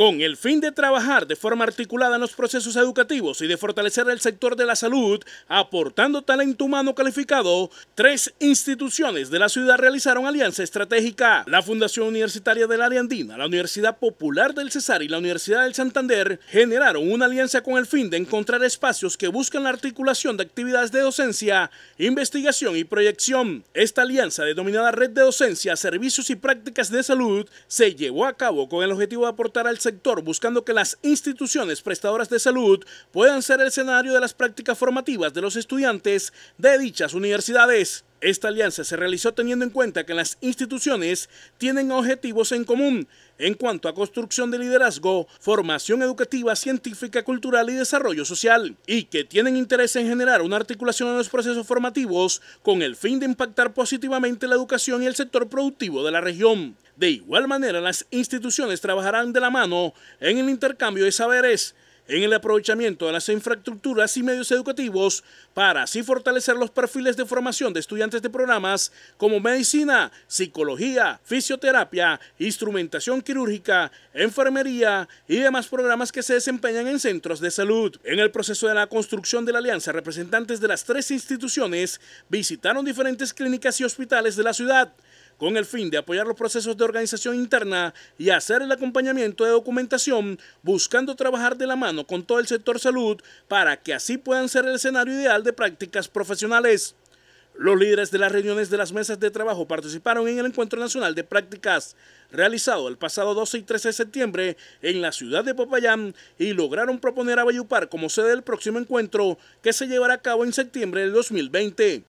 con el fin de trabajar de forma articulada en los procesos educativos y de fortalecer el sector de la salud, aportando talento humano calificado, tres instituciones de la ciudad realizaron alianza estratégica. La Fundación Universitaria del Área Andina, la Universidad Popular del Cesar y la Universidad del Santander generaron una alianza con el fin de encontrar espacios que buscan la articulación de actividades de docencia, investigación y proyección. Esta alianza, denominada Red de Docencia, Servicios y Prácticas de Salud, se llevó a cabo con el objetivo de aportar al sector sector buscando que las instituciones prestadoras de salud puedan ser el escenario de las prácticas formativas de los estudiantes de dichas universidades. Esta alianza se realizó teniendo en cuenta que las instituciones tienen objetivos en común en cuanto a construcción de liderazgo, formación educativa, científica, cultural y desarrollo social, y que tienen interés en generar una articulación en los procesos formativos con el fin de impactar positivamente la educación y el sector productivo de la región. De igual manera, las instituciones trabajarán de la mano en el intercambio de saberes, en el aprovechamiento de las infraestructuras y medios educativos para así fortalecer los perfiles de formación de estudiantes de programas como medicina, psicología, fisioterapia, instrumentación quirúrgica, enfermería y demás programas que se desempeñan en centros de salud. En el proceso de la construcción de la alianza, representantes de las tres instituciones visitaron diferentes clínicas y hospitales de la ciudad con el fin de apoyar los procesos de organización interna y hacer el acompañamiento de documentación, buscando trabajar de la mano con todo el sector salud para que así puedan ser el escenario ideal de prácticas profesionales. Los líderes de las reuniones de las mesas de trabajo participaron en el Encuentro Nacional de Prácticas realizado el pasado 12 y 13 de septiembre en la ciudad de Popayán y lograron proponer a Bayupar como sede del próximo encuentro que se llevará a cabo en septiembre del 2020.